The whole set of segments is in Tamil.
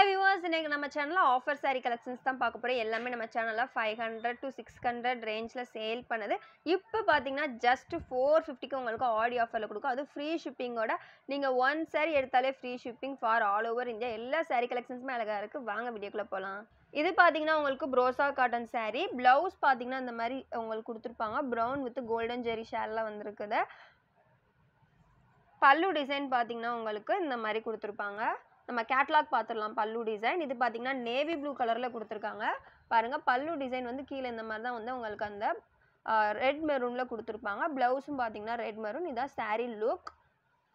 ஹாய் வியூவர்ஸ் இன்றைக்கி நம்ம சேனலில் ஆஃபர் சாரீ கலெக்ஷன்ஸ் தான் பார்க்க போகிறோம் எல்லாமே நம்ம சேனலில் five hundred to six hundred ரேஞ்சில் சேல் பண்ணுது இப்போ பார்த்தீங்கன்னா ஜஸ்ட் ஃபோர் ஃபிஃப்டிக்கு உங்களுக்கு ஆடி ஆஃபரில் கொடுக்கும் அது ஃப்ரீ ஷிப்பிங்கோட நீங்கள் ஒன் சாரி எடுத்தாலே free shipping for all over India எல்லா சாரீ கலெக்ஷன்ஸுமே அழகாக இருக்குது வாங்க வீடியோக்குள்ளே போகலாம் இது பார்த்தீங்கன்னா உங்களுக்கு ப்ரோசா காட்டன் சாரீ ப்ளவுஸ் பார்த்தீங்கன்னா இந்த மாதிரி உங்களுக்கு கொடுத்துருப்பாங்க ப்ரௌன் வித் கோல்டன் ஜெரி ஷேலில் வந்துருக்குது பல்லு டிசைன் பார்த்தீங்கன்னா உங்களுக்கு இந்த மாதிரி கொடுத்துருப்பாங்க நம்ம கேட்லாக் பார்த்துடலாம் பல்லு டிசைன் இது பார்த்தீங்கன்னா நேவி ப்ளூ கலரில் கொடுத்துருக்காங்க பாருங்கள் பல்லு டிசைன் வந்து கீழே இந்த மாதிரி தான் வந்து உங்களுக்கு அந்த ரெட் மெரூனில் கொடுத்துருப்பாங்க ப்ளவுஸும் பார்த்தீங்கன்னா ரெட் மெரூன் இதான் சாரி லுக்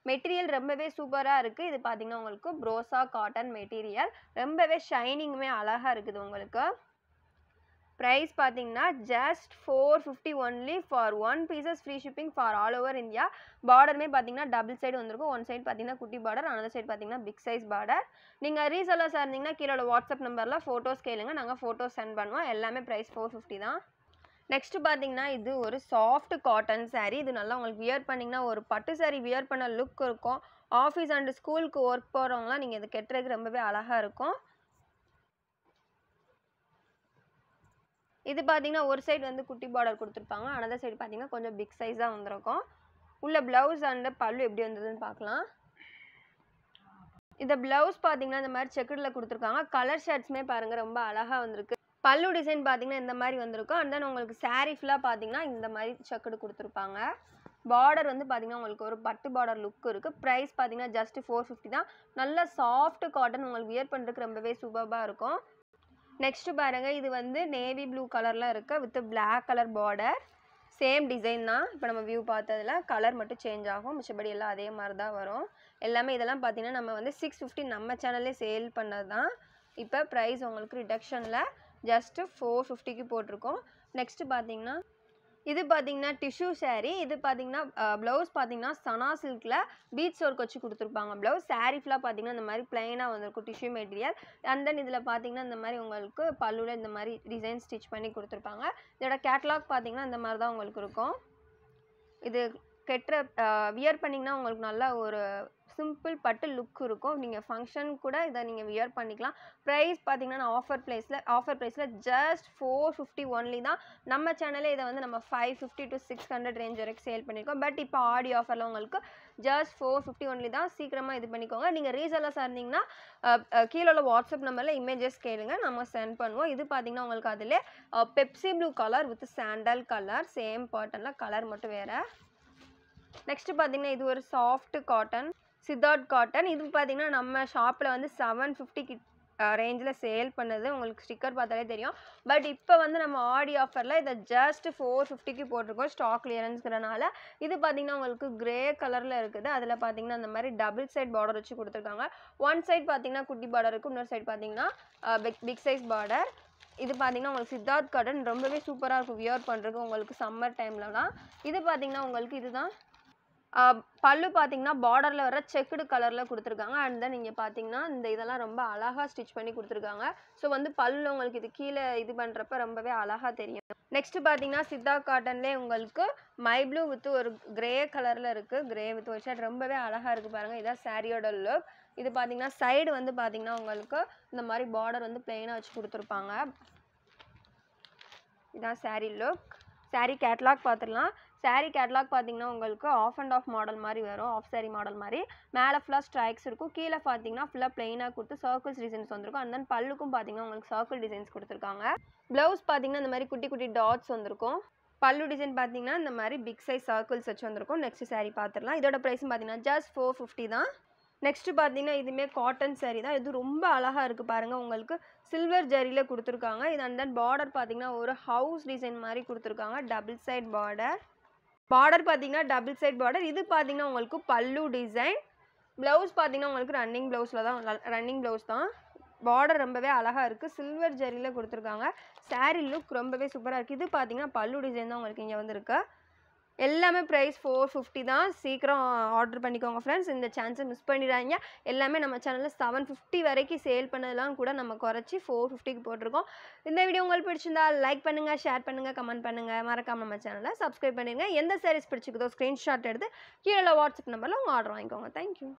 மெட்டீரியல் ரொம்பவே சூப்பராக இருக்குது இது பார்த்தீங்கன்னா உங்களுக்கு ப்ரோசா காட்டன் மெட்டீரியல் ரொம்பவே ஷைனிங்குமே அழகாக இருக்குது உங்களுக்கு ப்ரைஸ் பார்த்தீங்கன்னா just four fifty only for one pieces free shipping for all over India பார்டருமே பார்த்தீங்கன்னா டபுள் சைடு வந்திருக்கும் ஒன் சைடு பார்த்தீங்கன்னா குட்டி பார்டர் அந்த சைடு பார்த்தீங்கன்னா பிக் சைஸ் பார்டர் நீங்கள் ரீசெல்லர்ஸாக இருந்தீங்கன்னா கீழோட வாட்ஸ்அப் நம்பரில் ஃபோட்டோஸ் கேளுங்க நாங்கள் ஃபோட்டோஸ் சென்ட் பண்ணுவோம் எல்லாமே ப்ரைஸ் ஃபோர் ஃபிஃப்டி தான் நெக்ஸ்ட் பார்த்தீங்கன்னா இது ஒரு சாஃப்ட் காட்டன் சாரீ இது நல்லா உங்களுக்கு வியர் பண்ணிங்கன்னா ஒரு பட்டு சாரீ வியர் பண்ண லுக் இருக்கும் ஆஃபீஸ் அண்டு ஸ்கூலுக்கு ஒர்க் போகிறவங்களாம் நீங்கள் இது கெட்டுறதுக்கு ரொம்பவே அழகாக இருக்கும் இது பார்த்தீங்கன்னா ஒரு சைடு வந்து குட்டி பார்டர் கொடுத்துருப்பாங்க அனதர் சைடு பார்த்தீங்கன்னா கொஞ்சம் பிக் சைஸாக வந்திருக்கும் உள்ள ப்ளவுஸ் அண்ட் பல்லு எப்படி வந்ததுன்னு பார்க்கலாம் இந்த ப்ளவுஸ் பார்த்தீங்கன்னா இந்த மாதிரி செக்குடில் கொடுத்துருக்காங்க கலர் ஷர்ட்ஸுமே பாருங்கள் ரொம்ப அழகாக வந்திருக்கு பல்லு டிசைன் பார்த்தீங்கன்னா இந்த மாதிரி வந்திருக்கும் அண்ட் தென் உங்களுக்கு சாரீ ஃபுல்லாக பார்த்தீங்கன்னா இந்த மாதிரி செக்குடு கொடுத்துருப்பாங்க பார்டர் வந்து பார்த்தீங்கன்னா உங்களுக்கு ஒரு பட்டு பார்டர் லுக் இருக்குது ப்ரைஸ் பார்த்தீங்கன்னா ஜஸ்ட்டு ஃபோர் ஃபிஃப்டி தான் நல்ல சாஃப்ட் காட்டன் உங்களுக்கு வியர் பண்ணுறதுக்கு ரொம்பவே சூப்பராக இருக்கும் நெக்ஸ்ட்டு பாருங்கள் இது வந்து நேவி ப்ளூ கலர்ல இருக்க with black colour border same design தான் இப்போ நம்ம வியூ பார்த்ததில் கலர் மட்டும் சேஞ்ச் ஆகும் மிச்சபடி எல்லாம் அதே மாதிரி தான் வரும் எல்லாமே இதெல்லாம் பார்த்தீங்கன்னா நம்ம வந்து சிக்ஸ் ஃபிஃப்டி நம்ம சேனல்லே சேல் பண்ணது தான் இப்போ ப்ரைஸ் உங்களுக்கு ரிடக்ஷனில் ஜஸ்ட்டு ஃபோர் ஃபிஃப்டிக்கு போட்டிருக்கோம் நெக்ஸ்ட்டு பார்த்தீங்கன்னா இது பார்த்தீங்கன்னா டிஷ்யூ சாரீ இது பார்த்தீங்கன்னா ப்ளவுஸ் பார்த்தீங்கன்னா சனா சில்கில் பீட்ஸ் ஒர்க் வச்சு கொடுத்துருப்பாங்க ப்ளவுஸ் சாரீ ஃபுல்லாக பார்த்தீங்கன்னா இந்த மாதிரி பிளைனாக வந்திருக்கும் டிஷ்யூ மெட்டீரியல் அண்ட் தென் இதில் பார்த்தீங்கன்னா இந்த மாதிரி உங்களுக்கு பல்லுல இந்த மாதிரி டிசைன் ஸ்டிச் பண்ணி கொடுத்துருப்பாங்க இதோட கேட்லாக் பார்த்தீங்கன்னா இந்த மாதிரி தான் உங்களுக்கு இருக்கும் இது கெட்டுற வியர் பண்ணிங்கன்னா உங்களுக்கு நல்லா ஒரு சிம்பிள் பட்டு லுக் இருக்கும் நீங்கள் ஃபங்க்ஷன் கூட இதை நீங்கள் வியர் பண்ணிக்கலாம் ப்ரைஸ் பார்த்தீங்கன்னா ஆஃபர் ப்ரைஸில் ஆஃபர் ப்ரைஸில் ஜஸ்ட் ஃபோர் ஃபிஃப்டி ஒன்லி தான் நம்ம சேனலில் இதை வந்து நம்ம five fifty to six hundred range வரைக்கும் சேல் பண்ணியிருக்கோம் பட் இப்போ ஆடி ஆஃபரில் உங்களுக்கு ஜஸ்ட் ஃபோர் ஃபிஃப்டி ஒன்லி தான் சீக்கிரமாக இது பண்ணிக்கோங்க நீங்கள் ரீசெல்லர்ஸாக இருந்தீங்கன்னா கீழே உள்ள வாட்ஸ்அப் நம்பரில் இமேஜஸ் கேளுங்க நம்ம சென்ட் பண்ணுவோம் இது பார்த்தீங்கன்னா உங்களுக்கு அதில் Pepsi blue colour with sandal colour same பாட்டனில் கலர் மட்டும் வேறு நெக்ஸ்ட்டு பார்த்தீங்கன்னா இது ஒரு சாஃப்ட் காட்டன் சித்தார்ட் காட்டன் இது பார்த்தீங்கன்னா நம்ம ஷாப்பில் வந்து செவன் ஃபிஃப்டி கிட் ரேஞ்சில் சேல் பண்ணது உங்களுக்கு ஸ்டிக்கர் பார்த்தாலே தெரியும் பட் இப்போ வந்து நம்ம ஆடி ஆஃபரில் இதை ஜஸ்ட் ஃபோர் ஃபிஃப்டிக்கு போட்டிருக்கோம் ஸ்டாக் கிளியரன்ஸ்கிறனால இது பார்த்திங்கன்னா உங்களுக்கு கிரே கலரில் இருக்குது அதில் பார்த்திங்கன்னா அந்த மாதிரி டபுள் சைட் பார்டர் வச்சு கொடுத்துருக்காங்க ஒன் சைட் பார்த்திங்கன்னா குட்டி பார்டர் இருக்குது இன்னொரு சைட் பார்த்திங்கன்னா பிக் பிக் சைஸ் பார்டர் இது பார்த்திங்கன்னா உங்களுக்கு சித்தார்த் காட்டன் ரொம்பவே சூப்பராக இருக்கும் வியர் பண்ணுறதுக்கு உங்களுக்கு சம்மர் டைம்லலாம் இது பார்த்திங்கன்னா உங்களுக்கு இதுதான் பல்லு பார்த்தீங்கன்னா பார்டரில் வர செக்குடு கலரில் கொடுத்துருக்காங்க அண்ட் தென் நீங்கள் பார்த்தீங்கன்னா இந்த இதெல்லாம் ரொம்ப அழகாக ஸ்டிச் பண்ணி கொடுத்துருக்காங்க ஸோ வந்து பல்லு உங்களுக்கு இது கீழே இது பண்ணுறப்ப ரொம்பவே அழகாக தெரியும் நெக்ஸ்ட் பார்த்தீங்கன்னா சித்தா காட்டன்லேயே உங்களுக்கு மை ப்ளூ வித்து ஒரு கிரே கலரில் இருக்குது கிரே வித் ஒரு ஷர்ட் ரொம்பவே அழகாக இருக்குது பாருங்கள் இதான் சாரியோட லுக் இது பார்த்தீங்கன்னா சைடு வந்து பார்த்தீங்கன்னா உங்களுக்கு இந்த மாதிரி பார்டர் வந்து பிளெயினாக வச்சு கொடுத்துருப்பாங்க இதான் சாரி லுக் சாரீ கேட்லாக் பார்த்துடலாம் சாரீ கேட்லாக் பார்த்தீங்கன்னா உங்களுக்கு ஆஃப் அண்ட் ஆஃப் மாடல் மாதிரி வரும் ஆஃப் சாரி மாடல் மாதிரி மேலே ஃபுல்லாக ஸ்ட்ரைக்ஸ் இருக்கும் கீழே பார்த்தீங்கன்னா ஃபுல்லாக பிளெயினாக கொடுத்து சர்க்கிள்ஸ் டிசைன்ஸ் வந்திருக்கும் அண்ட் தென் பல்லுக்கும் பார்த்தீங்கன்னா உங்களுக்கு சர்க்கிள் டிசைன்ஸ் கொடுத்துருக்காங்க ப்ளவுஸ் பார்த்தீங்கன்னா இந்த மாதிரி குட்டி குட்டி டாட்ஸ் வந்திருக்கும் பல்லு டிசைன் பார்த்தீங்கன்னா இந்த மாதிரி பிக் சைஸ் சர்க்கிள்ஸ் வச்சு வந்திருக்கும் நெக்ஸ்ட் சாரீ பார்த்துடலாம் இதோட ப்ரைஸும் பார்த்தீங்கன்னா ஜஸ்ட் ஃபோர் ஃபிஃப்டி தான் நெக்ஸ்ட்டு பார்த்தீங்கன்னா இதுமே காட்டன் சேரீ தான் இது ரொம்ப அழகாக இருக்குது பாருங்கள் உங்களுக்கு சில்வர் ஜரியில் கொடுத்துருக்காங்க இது அண்ட் தென் பார்டர் பார்த்தீங்கன்னா ஒரு ஹவுஸ் டிசைன் மாதிரி கொடுத்துருக்காங்க டபுள் சைட் பார்டர் பார்டர் பார்த்தீங்கன்னா டபுள் சைட் பார்டர் இது பார்த்தீங்கன்னா உங்களுக்கு பல்லு டிசைன் ப்ளவுஸ் பார்த்தீங்கன்னா உங்களுக்கு ரன்னிங் ப்ளவுஸில் தான் ரன்னிங் ப்ளவுஸ் தான் பார்டர் ரொம்பவே அழகாக இருக்குது சில்வர் ஜரியில் கொடுத்துருக்காங்க சாரீ லுக் ரொம்பவே சூப்பராக இருக்குது இது பார்த்தீங்கன்னா பல்லு டிசைன் தான் உங்களுக்கு இங்கே வந்துருக்கு எல்லாமே ப்ரைஸ் ஃபோர் ஃபிஃப்டி தான் சீக்கிரம் ஆர்டர் பண்ணிக்கோங்க ஃப்ரெண்ட்ஸ் இந்த சான்ஸை மிஸ் பண்ணிடாதீங்க எல்லாமே நம்ம சேனலில் செவன் ஃபிஃப்டி வரைக்கும் சேல் பண்ணதெல்லாம் கூட நம்ம குறைச்சி ஃபோர் ஃபிஃப்டிக்கு போட்டிருக்கோம் இந்த வீடியோ உங்களுக்கு பிடிச்சிருந்தா லைக் பண்ணுங்கள் ஷேர் பண்ணுங்கள் கமெண்ட் பண்ணுங்கள் மறக்காமல் நம்ம சேனலை சப்ஸ்கிரைப் பண்ணிடுங்க எந்த சேரீஸ் பிடிச்சிக்குதோ ஸ்க்ரீன்ஷாட் எடுத்து கீழே வாட்ஸ்அப் நம்பரில் உங்கள் ஆர்டர் வாங்கிக்கோங்க தேங்க்யூ